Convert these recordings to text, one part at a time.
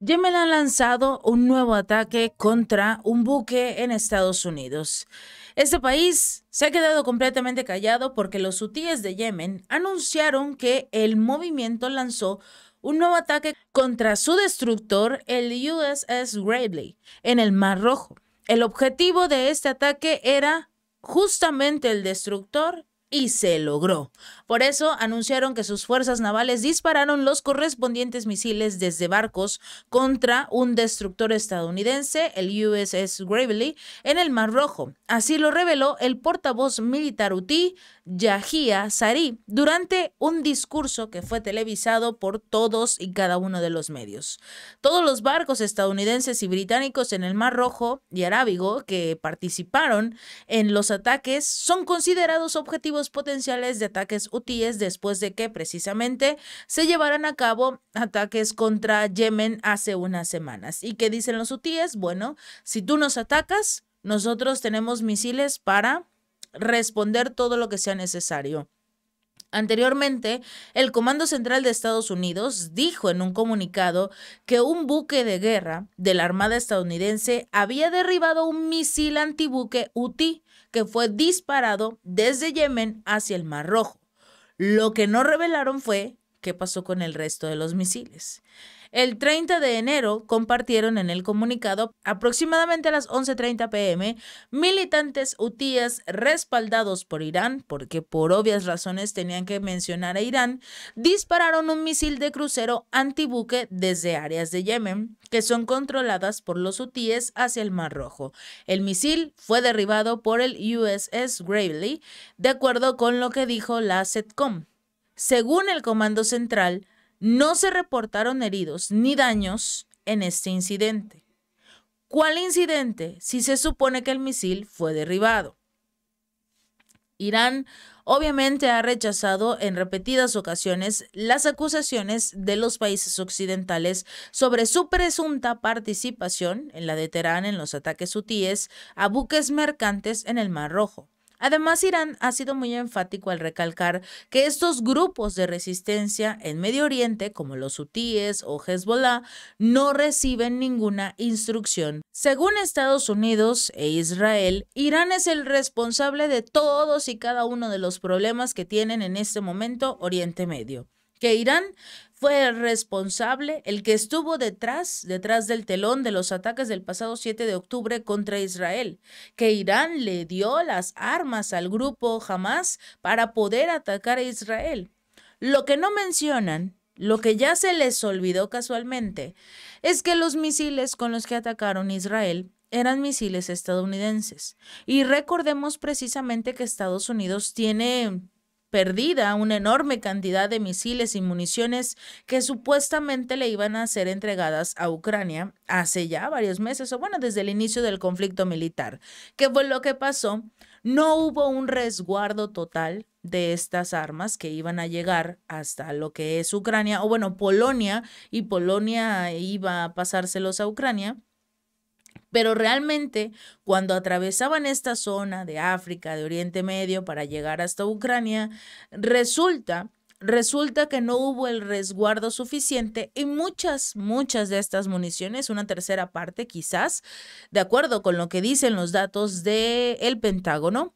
Yemen ha lanzado un nuevo ataque contra un buque en Estados Unidos. Este país se ha quedado completamente callado porque los hutíes de Yemen anunciaron que el movimiento lanzó un nuevo ataque contra su destructor, el USS Gravely, en el Mar Rojo. El objetivo de este ataque era justamente el destructor y se logró. Por eso anunciaron que sus fuerzas navales dispararon los correspondientes misiles desde barcos contra un destructor estadounidense, el USS Gravely, en el Mar Rojo. Así lo reveló el portavoz militar UTI, Yahia Sari, durante un discurso que fue televisado por todos y cada uno de los medios. Todos los barcos estadounidenses y británicos en el Mar Rojo y Arábigo que participaron en los ataques son considerados objetivos potenciales de ataques hutíes después de que precisamente se llevaran a cabo ataques contra Yemen hace unas semanas. ¿Y qué dicen los hutíes? Bueno, si tú nos atacas, nosotros tenemos misiles para responder todo lo que sea necesario. Anteriormente, el Comando Central de Estados Unidos dijo en un comunicado que un buque de guerra de la Armada estadounidense había derribado un misil antibuque UTI que fue disparado desde Yemen hacia el Mar Rojo. Lo que no revelaron fue qué pasó con el resto de los misiles. El 30 de enero compartieron en el comunicado, aproximadamente a las 11.30 pm, militantes hutíes respaldados por Irán, porque por obvias razones tenían que mencionar a Irán, dispararon un misil de crucero antibuque desde áreas de Yemen, que son controladas por los hutíes hacia el Mar Rojo. El misil fue derribado por el USS Gravely, de acuerdo con lo que dijo la SETCOM. Según el Comando Central, no se reportaron heridos ni daños en este incidente. ¿Cuál incidente si se supone que el misil fue derribado? Irán obviamente ha rechazado en repetidas ocasiones las acusaciones de los países occidentales sobre su presunta participación en la de Teherán en los ataques hutíes a buques mercantes en el Mar Rojo. Además, Irán ha sido muy enfático al recalcar que estos grupos de resistencia en Medio Oriente, como los hutíes o Hezbollah, no reciben ninguna instrucción. Según Estados Unidos e Israel, Irán es el responsable de todos y cada uno de los problemas que tienen en este momento Oriente Medio que Irán fue el responsable, el que estuvo detrás, detrás del telón de los ataques del pasado 7 de octubre contra Israel, que Irán le dio las armas al grupo Hamas para poder atacar a Israel. Lo que no mencionan, lo que ya se les olvidó casualmente, es que los misiles con los que atacaron Israel eran misiles estadounidenses. Y recordemos precisamente que Estados Unidos tiene perdida una enorme cantidad de misiles y municiones que supuestamente le iban a ser entregadas a Ucrania hace ya varios meses o bueno, desde el inicio del conflicto militar. ¿Qué fue lo que pasó? No hubo un resguardo total de estas armas que iban a llegar hasta lo que es Ucrania o bueno, Polonia y Polonia iba a pasárselos a Ucrania. Pero realmente, cuando atravesaban esta zona de África, de Oriente Medio, para llegar hasta Ucrania, resulta resulta que no hubo el resguardo suficiente y muchas, muchas de estas municiones, una tercera parte quizás, de acuerdo con lo que dicen los datos del Pentágono,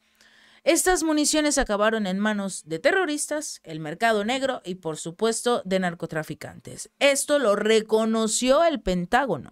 estas municiones acabaron en manos de terroristas, el mercado negro y por supuesto de narcotraficantes. Esto lo reconoció el Pentágono.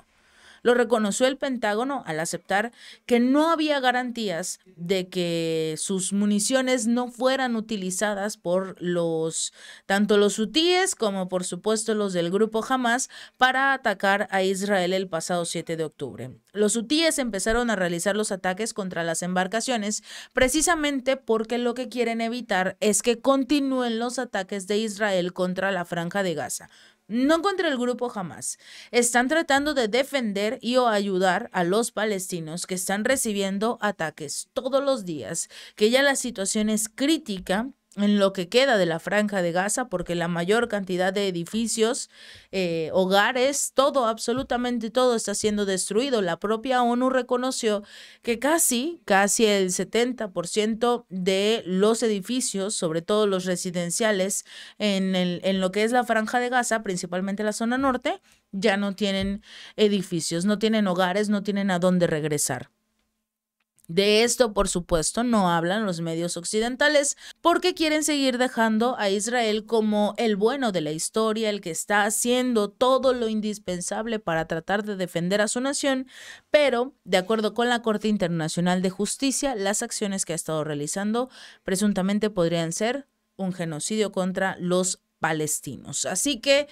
Lo reconoció el Pentágono al aceptar que no había garantías de que sus municiones no fueran utilizadas por los tanto los hutíes como por supuesto los del grupo Hamas para atacar a Israel el pasado 7 de octubre. Los hutíes empezaron a realizar los ataques contra las embarcaciones precisamente porque lo que quieren evitar es que continúen los ataques de Israel contra la franja de Gaza no contra el grupo jamás, Están tratando de defender y o ayudar a los palestinos que están recibiendo ataques todos los días, que ya la situación es crítica en lo que queda de la franja de Gaza, porque la mayor cantidad de edificios, eh, hogares, todo, absolutamente todo está siendo destruido. La propia ONU reconoció que casi, casi el 70% de los edificios, sobre todo los residenciales, en, el, en lo que es la franja de Gaza, principalmente la zona norte, ya no tienen edificios, no tienen hogares, no tienen a dónde regresar. De esto, por supuesto, no hablan los medios occidentales porque quieren seguir dejando a Israel como el bueno de la historia, el que está haciendo todo lo indispensable para tratar de defender a su nación, pero, de acuerdo con la Corte Internacional de Justicia, las acciones que ha estado realizando presuntamente podrían ser un genocidio contra los palestinos. Así que...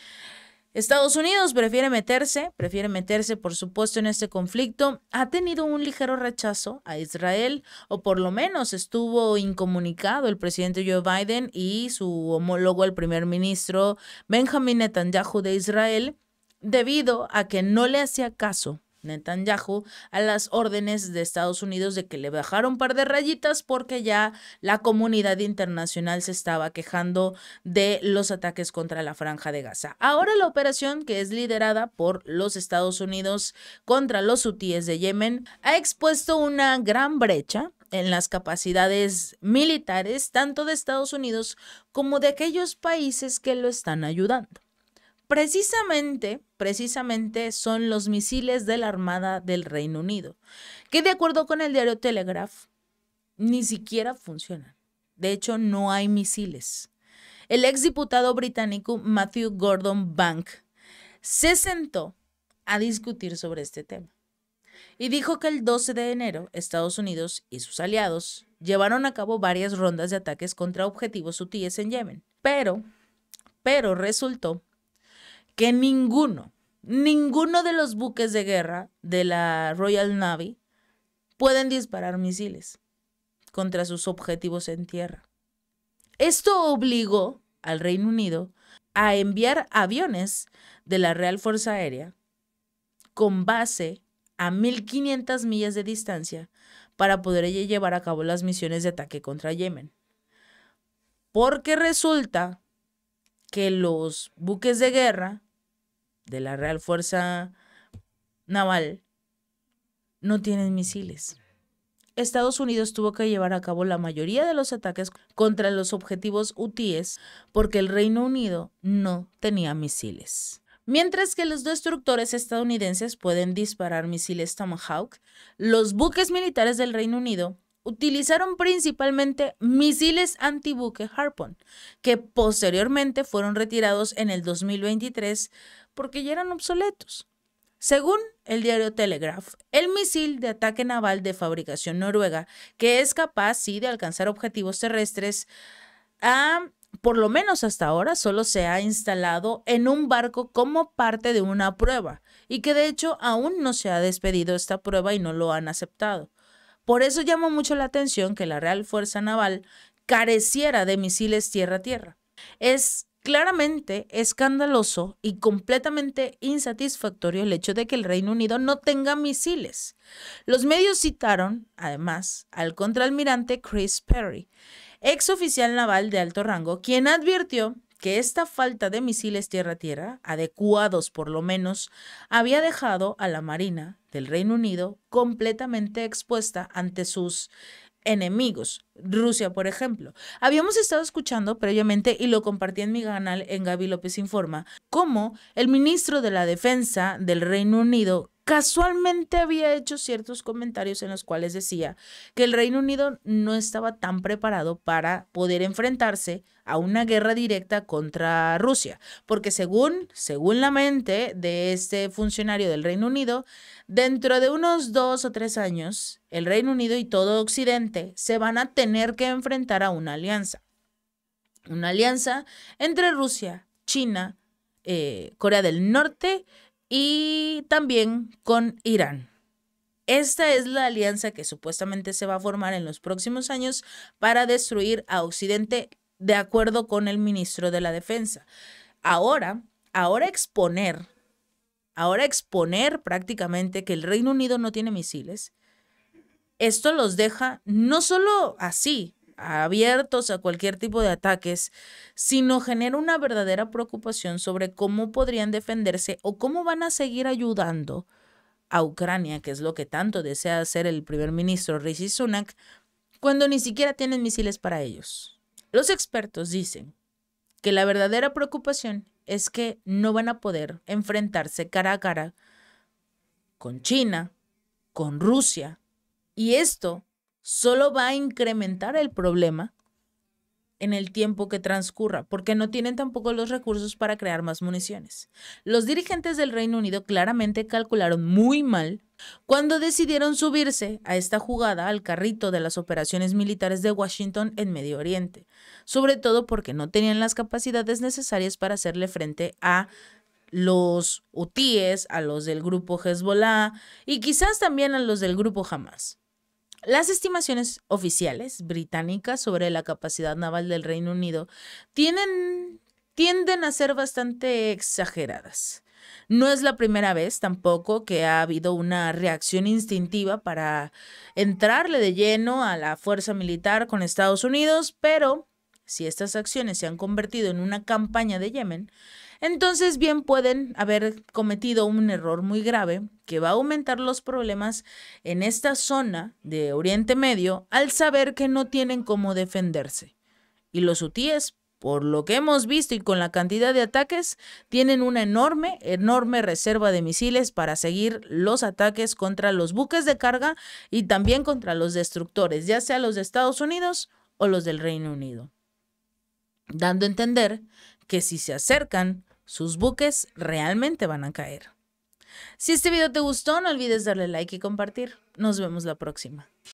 Estados Unidos prefiere meterse, prefiere meterse por supuesto en este conflicto. Ha tenido un ligero rechazo a Israel, o por lo menos estuvo incomunicado el presidente Joe Biden y su homólogo, el primer ministro Benjamin Netanyahu de Israel, debido a que no le hacía caso Netanyahu a las órdenes de Estados Unidos de que le bajaron un par de rayitas porque ya la comunidad internacional se estaba quejando de los ataques contra la franja de Gaza. Ahora la operación, que es liderada por los Estados Unidos contra los hutíes de Yemen, ha expuesto una gran brecha en las capacidades militares tanto de Estados Unidos como de aquellos países que lo están ayudando. Precisamente, precisamente son los misiles de la Armada del Reino Unido, que de acuerdo con el diario Telegraph, ni siquiera funcionan. De hecho, no hay misiles. El exdiputado británico Matthew Gordon Bank se sentó a discutir sobre este tema y dijo que el 12 de enero Estados Unidos y sus aliados llevaron a cabo varias rondas de ataques contra objetivos sutiles en Yemen, pero, pero resultó que ninguno, ninguno de los buques de guerra de la Royal Navy pueden disparar misiles contra sus objetivos en tierra. Esto obligó al Reino Unido a enviar aviones de la Real Fuerza Aérea con base a 1500 millas de distancia para poder llevar a cabo las misiones de ataque contra Yemen. Porque resulta que los buques de guerra de la Real Fuerza Naval no tienen misiles. Estados Unidos tuvo que llevar a cabo la mayoría de los ataques contra los objetivos UTIs porque el Reino Unido no tenía misiles. Mientras que los destructores estadounidenses pueden disparar misiles Tomahawk, los buques militares del Reino Unido utilizaron principalmente misiles antibuque Harpoon, que posteriormente fueron retirados en el 2023 porque ya eran obsoletos. Según el diario Telegraph, el misil de ataque naval de fabricación noruega, que es capaz sí de alcanzar objetivos terrestres, por lo menos hasta ahora solo se ha instalado en un barco como parte de una prueba, y que de hecho aún no se ha despedido esta prueba y no lo han aceptado. Por eso llamó mucho la atención que la Real Fuerza Naval careciera de misiles tierra-tierra. Es claramente escandaloso y completamente insatisfactorio el hecho de que el Reino Unido no tenga misiles. Los medios citaron, además, al contraalmirante Chris Perry, ex oficial naval de alto rango, quien advirtió que esta falta de misiles tierra-tierra, adecuados por lo menos, había dejado a la Marina del Reino Unido completamente expuesta ante sus enemigos. Rusia, por ejemplo. Habíamos estado escuchando previamente, y lo compartí en mi canal en Gaby López Informa, cómo el ministro de la Defensa del Reino Unido, casualmente había hecho ciertos comentarios en los cuales decía que el Reino Unido no estaba tan preparado para poder enfrentarse a una guerra directa contra Rusia, porque según, según la mente de este funcionario del Reino Unido, dentro de unos dos o tres años, el Reino Unido y todo Occidente se van a tener que enfrentar a una alianza. Una alianza entre Rusia, China, eh, Corea del Norte y también con Irán. Esta es la alianza que supuestamente se va a formar en los próximos años para destruir a Occidente, de acuerdo con el ministro de la Defensa. Ahora, ahora exponer, ahora exponer prácticamente que el Reino Unido no tiene misiles, esto los deja no solo así, abiertos a cualquier tipo de ataques, sino genera una verdadera preocupación sobre cómo podrían defenderse o cómo van a seguir ayudando a Ucrania, que es lo que tanto desea hacer el primer ministro Rishi Sunak, cuando ni siquiera tienen misiles para ellos. Los expertos dicen que la verdadera preocupación es que no van a poder enfrentarse cara a cara con China, con Rusia, y esto solo va a incrementar el problema en el tiempo que transcurra, porque no tienen tampoco los recursos para crear más municiones. Los dirigentes del Reino Unido claramente calcularon muy mal cuando decidieron subirse a esta jugada al carrito de las operaciones militares de Washington en Medio Oriente, sobre todo porque no tenían las capacidades necesarias para hacerle frente a los hutíes, a los del grupo Hezbollah y quizás también a los del grupo Hamas. Las estimaciones oficiales británicas sobre la capacidad naval del Reino Unido tienen, tienden a ser bastante exageradas. No es la primera vez tampoco que ha habido una reacción instintiva para entrarle de lleno a la fuerza militar con Estados Unidos, pero si estas acciones se han convertido en una campaña de Yemen, entonces bien pueden haber cometido un error muy grave que va a aumentar los problemas en esta zona de Oriente Medio al saber que no tienen cómo defenderse. Y los hutíes, por lo que hemos visto y con la cantidad de ataques, tienen una enorme, enorme reserva de misiles para seguir los ataques contra los buques de carga y también contra los destructores, ya sea los de Estados Unidos o los del Reino Unido dando a entender que si se acercan, sus buques realmente van a caer. Si este video te gustó, no olvides darle like y compartir. Nos vemos la próxima.